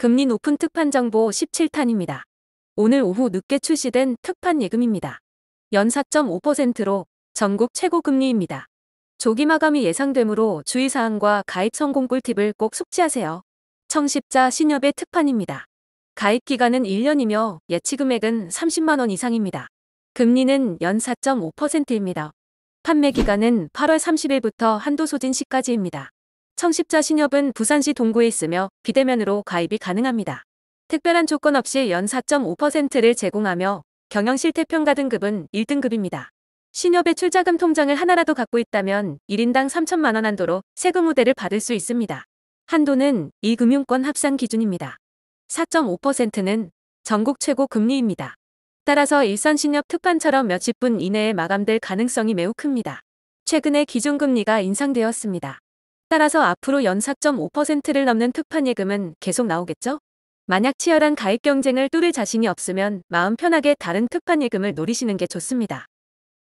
금리 높은 특판 정보 17탄입니다. 오늘 오후 늦게 출시된 특판 예금입니다. 연 4.5%로 전국 최고 금리입니다. 조기 마감이 예상되므로 주의사항과 가입 성공 꿀팁을 꼭 숙지하세요. 청십자 신협의 특판입니다. 가입 기간은 1년이며 예치 금액은 30만원 이상입니다. 금리는 연 4.5%입니다. 판매 기간은 8월 30일부터 한도 소진 시까지입니다. 청십자 신협은 부산시 동구에 있으며 비대면으로 가입이 가능합니다. 특별한 조건 없이 연 4.5%를 제공하며 경영실태평가 등급은 1등급입니다. 신협의 출자금 통장을 하나라도 갖고 있다면 1인당 3천만 원 한도로 세금 우대를 받을 수 있습니다. 한도는 이 금융권 합산 기준입니다. 4.5%는 전국 최고 금리입니다. 따라서 일선 신협 특판처럼 몇십 분 이내에 마감될 가능성이 매우 큽니다. 최근에 기준금리가 인상되었습니다. 따라서 앞으로 연 4.5%를 넘는 특판 예금은 계속 나오겠죠? 만약 치열한 가입 경쟁을 뚫을 자신이 없으면 마음 편하게 다른 특판 예금을 노리시는 게 좋습니다.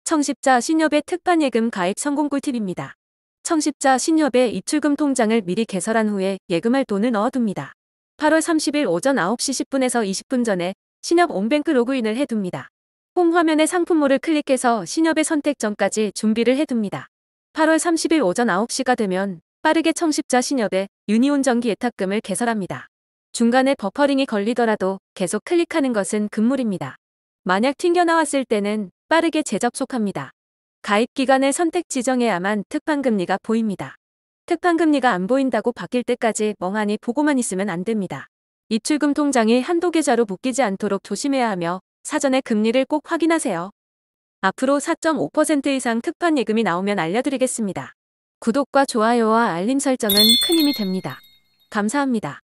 청십자 신협의 특판 예금 가입 성공 꿀팁입니다. 청십자 신협의 입출금 통장을 미리 개설한 후에 예금할 돈을 넣어둡니다. 8월 30일 오전 9시 10분에서 20분 전에 신협 온뱅크 로그인을 해둡니다. 홈 화면의 상품모를 클릭해서 신협의 선택 전까지 준비를 해둡니다. 8월 30일 오전 9시가 되면 빠르게 청십자 신협에 유니온 전기 예탁금을 개설합니다. 중간에 버퍼링이 걸리더라도 계속 클릭하는 것은 금물입니다. 만약 튕겨나왔을 때는 빠르게 재접속합니다. 가입 기간을 선택 지정해야만 특판금리가 보입니다. 특판금리가 안 보인다고 바뀔 때까지 멍하니 보고만 있으면 안 됩니다. 입출금 통장이 한도 계좌로 묶이지 않도록 조심해야 하며 사전에 금리를 꼭 확인하세요. 앞으로 4.5% 이상 특판 예금이 나오면 알려드리겠습니다. 구독과 좋아요와 알림 설정은 큰 힘이 됩니다. 감사합니다.